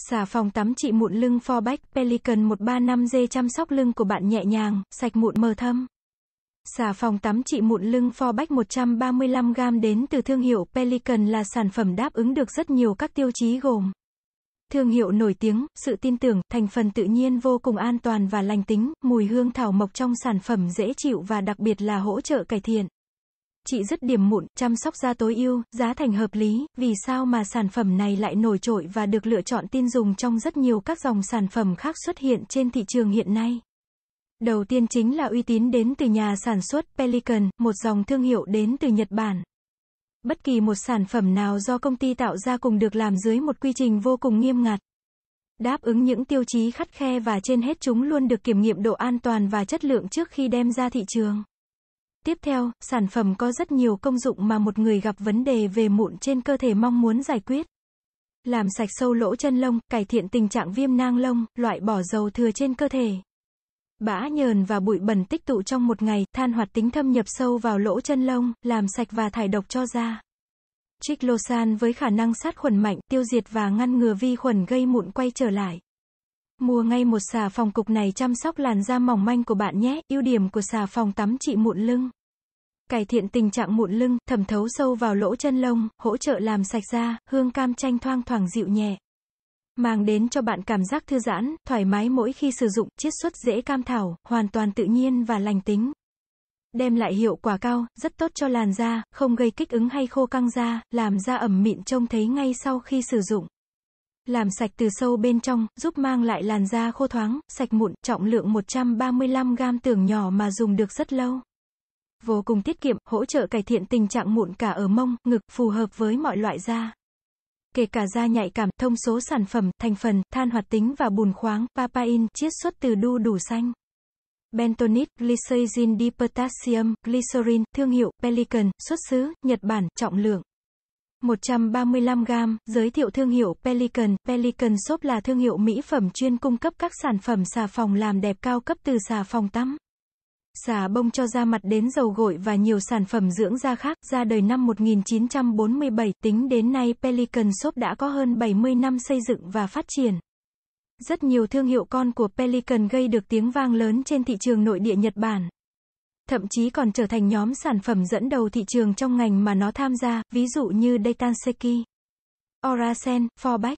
Xà phòng tắm trị mụn lưng Forbeck Pelican 135G chăm sóc lưng của bạn nhẹ nhàng, sạch mụn mờ thâm. Xà phòng tắm trị mụn lưng Forbeck 135g đến từ thương hiệu Pelican là sản phẩm đáp ứng được rất nhiều các tiêu chí gồm Thương hiệu nổi tiếng, sự tin tưởng, thành phần tự nhiên vô cùng an toàn và lành tính, mùi hương thảo mộc trong sản phẩm dễ chịu và đặc biệt là hỗ trợ cải thiện chị dứt điểm mụn, chăm sóc da tối ưu, giá thành hợp lý, vì sao mà sản phẩm này lại nổi trội và được lựa chọn tin dùng trong rất nhiều các dòng sản phẩm khác xuất hiện trên thị trường hiện nay. Đầu tiên chính là uy tín đến từ nhà sản xuất Pelican, một dòng thương hiệu đến từ Nhật Bản. Bất kỳ một sản phẩm nào do công ty tạo ra cùng được làm dưới một quy trình vô cùng nghiêm ngặt. Đáp ứng những tiêu chí khắt khe và trên hết chúng luôn được kiểm nghiệm độ an toàn và chất lượng trước khi đem ra thị trường. Tiếp theo, sản phẩm có rất nhiều công dụng mà một người gặp vấn đề về mụn trên cơ thể mong muốn giải quyết. Làm sạch sâu lỗ chân lông, cải thiện tình trạng viêm nang lông, loại bỏ dầu thừa trên cơ thể. Bã nhờn và bụi bẩn tích tụ trong một ngày, than hoạt tính thâm nhập sâu vào lỗ chân lông, làm sạch và thải độc cho da. Triclosan với khả năng sát khuẩn mạnh, tiêu diệt và ngăn ngừa vi khuẩn gây mụn quay trở lại. Mua ngay một xà phòng cục này chăm sóc làn da mỏng manh của bạn nhé. Ưu điểm của xà phòng tắm trị mụn lưng. Cải thiện tình trạng mụn lưng, thẩm thấu sâu vào lỗ chân lông, hỗ trợ làm sạch da, hương cam chanh thoang thoảng dịu nhẹ. Mang đến cho bạn cảm giác thư giãn, thoải mái mỗi khi sử dụng, chiết xuất dễ cam thảo, hoàn toàn tự nhiên và lành tính. Đem lại hiệu quả cao, rất tốt cho làn da, không gây kích ứng hay khô căng da, làm da ẩm mịn trông thấy ngay sau khi sử dụng làm sạch từ sâu bên trong, giúp mang lại làn da khô thoáng, sạch mụn, trọng lượng 135 gram tưởng nhỏ mà dùng được rất lâu. Vô cùng tiết kiệm, hỗ trợ cải thiện tình trạng mụn cả ở mông, ngực, phù hợp với mọi loại da. Kể cả da nhạy cảm, thông số sản phẩm, thành phần, than hoạt tính và bùn khoáng, papain, chiết xuất từ đu đủ xanh. Bentonite, glycerin dipotassium, glycerin, thương hiệu, Pelican, xuất xứ, Nhật Bản, trọng lượng. 135 gram, giới thiệu thương hiệu Pelican. Pelican Soap là thương hiệu mỹ phẩm chuyên cung cấp các sản phẩm xà phòng làm đẹp cao cấp từ xà phòng tắm, xà bông cho da mặt đến dầu gội và nhiều sản phẩm dưỡng da khác. Ra đời năm 1947, tính đến nay Pelican Soap đã có hơn 70 năm xây dựng và phát triển. Rất nhiều thương hiệu con của Pelican gây được tiếng vang lớn trên thị trường nội địa Nhật Bản thậm chí còn trở thành nhóm sản phẩm dẫn đầu thị trường trong ngành mà nó tham gia, ví dụ như Datanseki, Orasen, Forbeck.